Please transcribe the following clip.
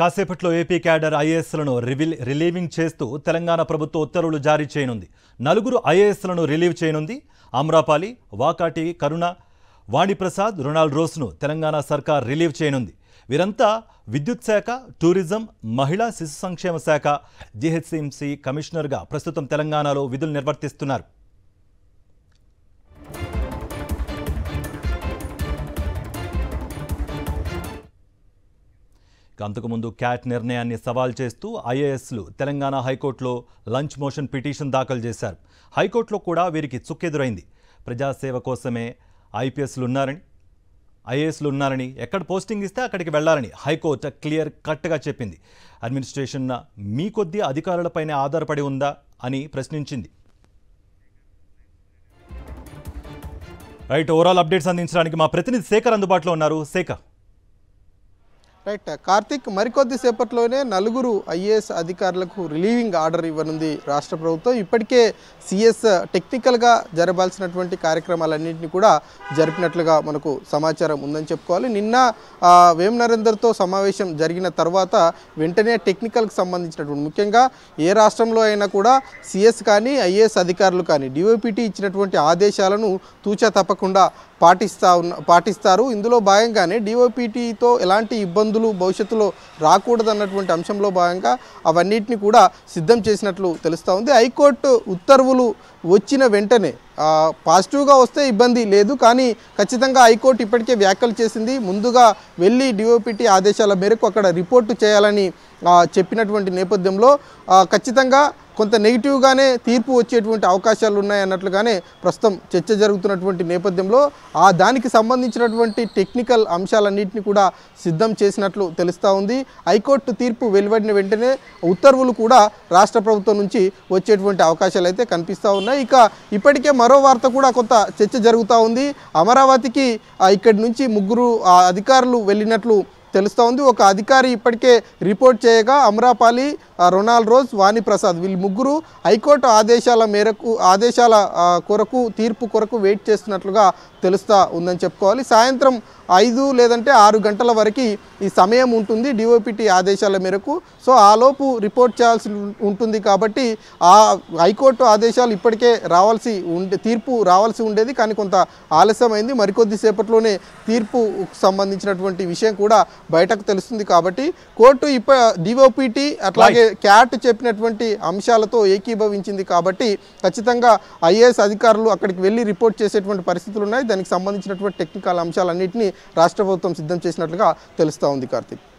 కాసేపట్లో AP cadre ఐఏఎస్లను రివిల్ రిలీవింగ్ చేస్తూ తెలంగాణ ప్రభుత్వం ఉత్తర్వులు జారీ చేయనుంది నలుగురు ఐఏఎస్లను రిలీవ్ చేయనుంది అమ్రాపాలి వాకాటి కరుణ వాణిప్రసాద్ రొనాల్డ్ రోస్ను తెలంగాణ సర్కార్ రిలీవ్ చేయనుంది వీరంతా విద్యుత్ శాఖ టూరిజం మహిళా శిశు సంక్షేమ శాఖ జీహెచ్ఎంసీ కమిషనర్గా ప్రస్తుతం తెలంగాణలో విధులు నిర్వర్తిస్తున్నారు అంతకుముందు క్యాట్ నిర్ణయాన్ని సవాల్ చేస్తూ ఐఏఎస్లు తెలంగాణ హైకోర్టులో లంచ్ మోషన్ పిటిషన్ దాఖలు చేశారు హైకోర్టులో కూడా వీరికి చుక్కెదురైంది ప్రజాసేవ కోసమే ఐపీఎస్లు ఉన్నారని ఐఏఎస్లు ఉన్నారని ఎక్కడ పోస్టింగ్ ఇస్తే అక్కడికి వెళ్లాలని హైకోర్టు క్లియర్ కట్గా చెప్పింది అడ్మినిస్ట్రేషన్ మీ కొద్దీ అధికారులపైనే ఆధారపడి ఉందా అని ప్రశ్నించింది రైట్ ఓవరాల్ అప్డేట్స్ అందించడానికి మా ప్రతినిధి శేఖర్ అందుబాటులో ఉన్నారు శేఖర్ రైట్ కార్తిక్ మరికొద్ది సేపట్లోనే నలుగురు ఐఏఎస్ అధికారులకు రిలీవింగ్ ఆర్డర్ ఇవ్వనుంది రాష్ట్ర ప్రభుత్వం ఇప్పటికే సిఎస్ టెక్నికల్గా జరపాల్సినటువంటి కార్యక్రమాలన్నింటినీ కూడా జరిపినట్లుగా మనకు సమాచారం ఉందని చెప్పుకోవాలి నిన్న వేమ్ నరేందర్తో సమావేశం జరిగిన తర్వాత వెంటనే టెక్నికల్కి సంబంధించినటువంటి ముఖ్యంగా ఏ రాష్ట్రంలో అయినా కూడా సిఎస్ కానీ ఐఏఎస్ అధికారులు కానీ డిఓపిటీ ఇచ్చినటువంటి ఆదేశాలను తూచా తప్పకుండా పాటిస్తా ఉన్న పాటిస్తారు ఇందులో భాగంగానే డిఓపిటీతో ఎలాంటి ఇబ్బందులు ఇబ్బందులు భవిష్యత్తులో రాకూడదన్నటువంటి అంశంలో భాగంగా అవన్నిటిని కూడా సిద్ధం చేసినట్లు తెలుస్తూ ఉంది హైకోర్టు ఉత్తర్వులు వచ్చిన వెంటనే పాజిటివ్గా వస్తే ఇబ్బంది లేదు కానీ ఖచ్చితంగా హైకోర్టు ఇప్పటికే వ్యాఖ్యలు చేసింది ముందుగా వెళ్ళి డిఓపిటి ఆదేశాల మేరకు అక్కడ రిపోర్టు చేయాలని చెప్పినటువంటి నేపథ్యంలో ఖచ్చితంగా కొంత నెగిటివ్గానే తీర్పు వచ్చేటువంటి అవకాశాలు ఉన్నాయి అన్నట్లుగానే ప్రస్తుతం చర్చ జరుగుతున్నటువంటి నేపథ్యంలో ఆ దానికి సంబంధించినటువంటి టెక్నికల్ అంశాలన్నింటినీ కూడా సిద్ధం చేసినట్లు తెలుస్తూ ఉంది హైకోర్టు తీర్పు వెలువడిన వెంటనే ఉత్తర్వులు కూడా రాష్ట్ర ప్రభుత్వం నుంచి వచ్చేటువంటి అవకాశాలు అయితే కనిపిస్తూ ఉన్నాయి ఇక ఇప్పటికే మరో మరో వార్త కూడా కొంత చర్చ జరుగుతూ ఉంది అమరావతికి ఇక్కడి నుంచి ముగ్గురు అధికారులు వెళ్ళినట్లు తెలుస్తూ ఉంది ఒక అధికారి ఇప్పటికే రిపోర్ట్ చేయగా అమరాపాలి రొనాల్డ్ రోజ్ వాణిప్రసాద్ వీళ్ళు ముగ్గురు హైకోర్టు ఆదేశాల మేరకు ఆదేశాల కొరకు తీర్పు కొరకు వెయిట్ చేస్తున్నట్లుగా తెలుస్తా ఉందని చెప్పుకోవాలి సాయంత్రం ఐదు లేదంటే ఆరు గంటల వరకు ఈ సమయం ఉంటుంది డిఓపిటి ఆదేశాల మేరకు సో ఆలోపు రిపోర్ట్ చేయాల్సి ఉంటుంది కాబట్టి ఆ హైకోర్టు ఆదేశాలు ఇప్పటికే రావాల్సి ఉండే తీర్పు రావాల్సి ఉండేది కానీ కొంత ఆలస్యమైంది మరికొద్దిసేపట్లోనే తీర్పు సంబంధించినటువంటి విషయం కూడా బయటకు తెలుస్తుంది కాబట్టి కోర్టు ఇప్ప డిఓపిటి అట్లాగే క్యాట్ చెప్పినటువంటి అంశాలతో ఏకీభవించింది కాబట్టి ఖచ్చితంగా ఐఏఎస్ అధికారులు అక్కడికి వెళ్ళి రిపోర్ట్ చేసేటువంటి పరిస్థితులు ఉన్నాయి దానికి సంబంధించినటువంటి టెక్నికల్ అంశాలన్నింటినీ రాష్ట్ర ప్రభుత్వం సిద్ధం చేసినట్లుగా తెలుస్తూ ఉంది కార్తీక్